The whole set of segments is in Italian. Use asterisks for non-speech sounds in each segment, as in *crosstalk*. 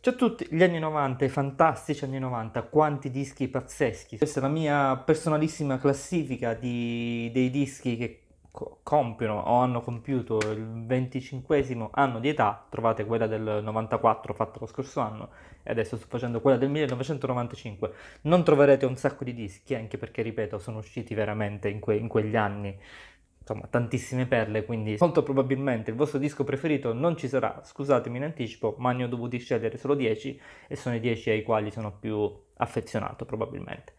Ciao a tutti, gli anni 90, i fantastici anni 90, quanti dischi pazzeschi. Questa è la mia personalissima classifica di, dei dischi che compiono o hanno compiuto il 25 anno di età. Trovate quella del 94 fatta lo scorso anno e adesso sto facendo quella del 1995. Non troverete un sacco di dischi, anche perché, ripeto, sono usciti veramente in, que- in quegli anni insomma tantissime perle, quindi molto probabilmente il vostro disco preferito non ci sarà, scusatemi in anticipo, ma ne ho dovuti scegliere solo 10 e sono i 10 ai quali sono più affezionato probabilmente.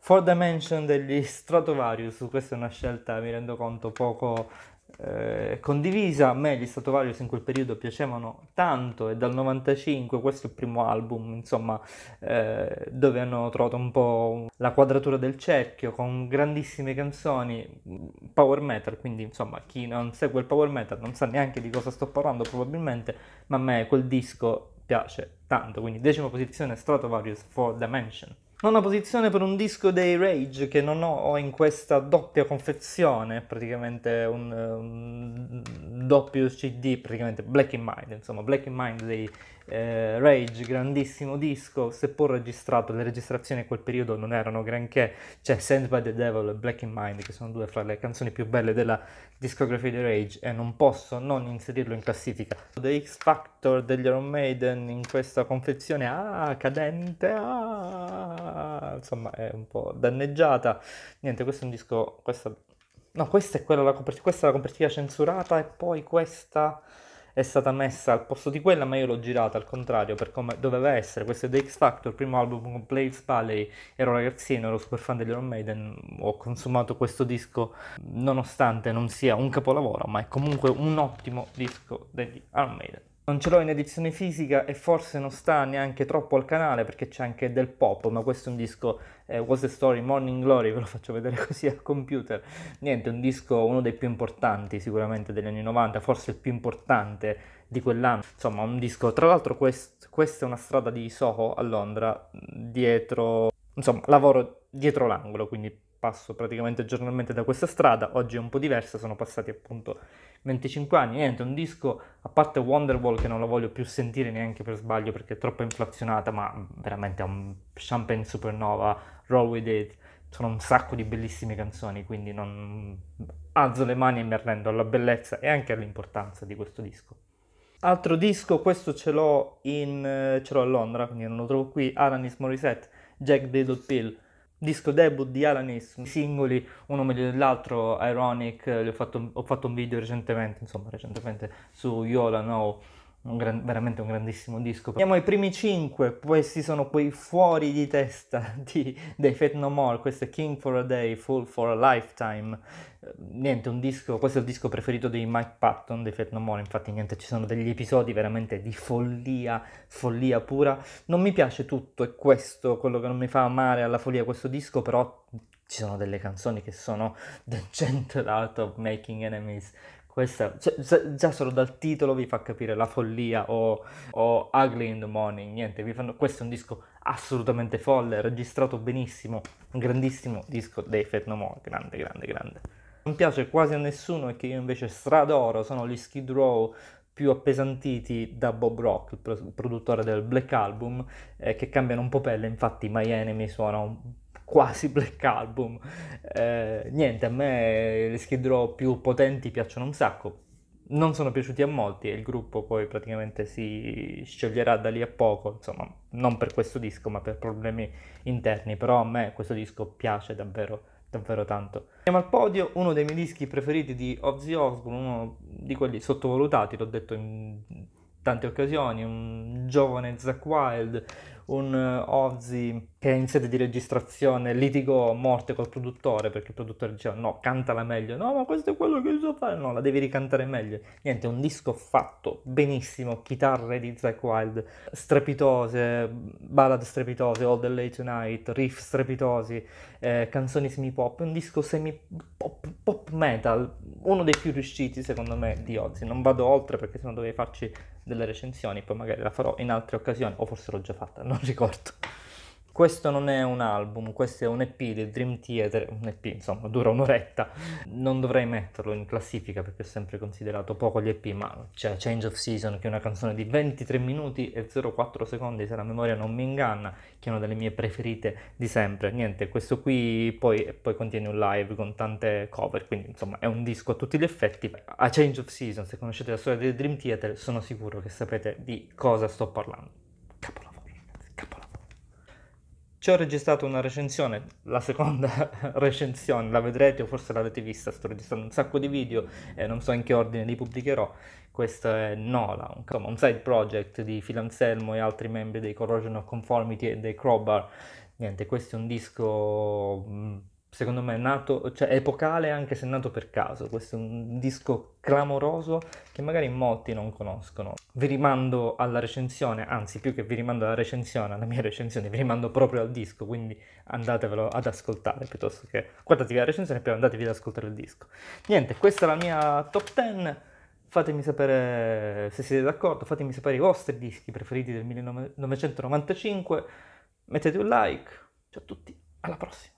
Four Dimension degli Stratovarius, questa è una scelta, mi rendo conto, poco eh, condivisa. A me gli Stratovarius in quel periodo piacevano tanto e dal 95, questo è il primo album, insomma, eh, dove hanno trovato un po' la quadratura del cerchio con grandissime canzoni power metal, quindi insomma chi non segue il power metal non sa neanche di cosa sto parlando probabilmente, ma a me quel disco piace tanto, quindi decima posizione Stratovarius 4 Dimension. Nona posizione per un disco dei Rage che non ho in questa doppia confezione, praticamente un, un doppio CD, praticamente Black in Mind, insomma Black in Mind dei, eh, Rage, grandissimo disco, seppur registrato, le registrazioni in quel periodo non erano granché, c'è Sent by the Devil e Black in Mind che sono due fra le canzoni più belle della discografia di Rage e non posso non inserirlo in classifica. The X Factor degli Iron Maiden in questa confezione, ah, cadente, ah, insomma è un po' danneggiata. Niente, questo è un disco, questa... No, questa è quella, la copertina, questa è la copertina censurata e poi questa è stata messa al posto di quella, ma io l'ho girata al contrario per come doveva essere. Questo è The X Factor, primo album con Blaze Paley, ero ragazzino, ero super fan degli Iron Maiden, ho consumato questo disco nonostante non sia un capolavoro, ma è comunque un ottimo disco degli Iron Maiden. Non ce l'ho in edizione fisica e forse non sta neanche troppo al canale perché c'è anche del pop, ma questo è un disco eh, Was the Story Morning Glory, ve lo faccio vedere *laughs* così al computer. Niente, un disco uno dei più importanti sicuramente degli anni 90, forse il più importante di quell'anno. Insomma, un disco, tra l'altro quest, questa è una strada di Soho a Londra, dietro, insomma, lavoro dietro l'angolo, quindi passo praticamente giornalmente da questa strada, oggi è un po' diversa, sono passati appunto 25 anni, niente, un disco, a parte Wonderwall che non lo voglio più sentire neanche per sbaglio perché è troppo inflazionata, ma veramente è un champagne supernova, Roll With It, sono un sacco di bellissime canzoni, quindi non alzo le mani e mi arrendo alla bellezza e anche all'importanza di questo disco. Altro disco, questo ce l'ho, in, eh, ce l'ho a Londra, quindi non lo trovo qui, Alanis Morissette, Jack Diddle Pill, disco debut di Alan i singoli, uno meglio dell'altro, Ironic, ho fatto, ho fatto un video recentemente, insomma recentemente, su Yola Now un gran, veramente un grandissimo disco. Andiamo ai primi 5, questi sono quei fuori di testa *laughs* di, dei Fat No More, questo è King for a Day, Full for a Lifetime, eh, niente, un disco, questo è il disco preferito di Mike Patton dei Fat No More, infatti niente, ci sono degli episodi veramente di follia, follia pura, non mi piace tutto, è questo quello che non mi fa amare alla follia questo disco, però ci sono delle canzoni che sono The Gentle Art of Making Enemies, questa, cioè, già solo dal titolo vi fa capire la follia o, o Ugly in the Morning, niente, fanno, questo è un disco assolutamente folle, registrato benissimo, un grandissimo disco dei Fat No More, grande, grande, grande. Non piace quasi a nessuno e che io invece stradoro, sono gli Skid Row, più appesantiti da Bob Rock, il produttore del Black Album, eh, che cambiano un po' pelle, infatti My Enemy suona un quasi Black Album. Eh, niente, a me le Skid Row più potenti piacciono un sacco. Non sono piaciuti a molti e il gruppo poi praticamente si scioglierà da lì a poco, insomma, non per questo disco, ma per problemi interni, però a me questo disco piace davvero davvero tanto. Siamo al podio, uno dei miei dischi preferiti di Ozzy Osbourne, uno di quelli sottovalutati, l'ho detto in tante occasioni, un giovane Zack Wild, un eh, Ozzy che in sede di registrazione litigò a morte col produttore perché il produttore diceva no, cantala meglio, no ma questo è quello che so fare, no la devi ricantare meglio. Niente, un disco fatto benissimo, chitarre di Zack Wild strepitose, ballad strepitose, All the Late Tonight, riff strepitosi, eh, canzoni semi pop, un disco semi pop, pop metal uno dei più riusciti secondo me di oggi. Non vado oltre perché sennò dovevi farci delle recensioni, poi magari la farò in altre occasioni, o forse l'ho già fatta, *laughs* non ricordo. Questo non è un album, questo è un EP del Dream Theater, un EP insomma dura un'oretta, non dovrei metterlo in classifica perché ho sempre considerato poco gli EP, ma c'è Change of Season che è una canzone di 23 minuti e 04 secondi se la memoria non mi inganna, che è una delle mie preferite di sempre. Niente, questo qui poi, poi contiene un live con tante cover, quindi insomma è un disco a tutti gli effetti. A Change of Season, se conoscete la storia del Dream Theater sono sicuro che sapete di cosa sto parlando. Ci ho registrato una recensione, la seconda *laughs* recensione, la vedrete o forse l'avete vista, sto registrando un sacco di video e non so in che ordine li pubblicherò. Questo è Nola, un, insomma, un side project di Filanselmo e altri membri dei Corrosion of Conformity e dei Crowbar. Niente, questo è un disco mm, secondo me è nato, cioè epocale anche se è nato per caso, questo è un disco clamoroso che magari molti non conoscono. Vi rimando alla recensione, anzi più che vi rimando alla recensione, alla mia recensione, vi rimando proprio al disco, quindi andatevelo ad ascoltare piuttosto che guardatevi la recensione e poi andatevi ad ascoltare il disco. Niente, questa è la mia top 10 fatemi sapere se siete d'accordo, fatemi sapere i vostri dischi preferiti del 1995, mettete un like, ciao a tutti, alla prossima!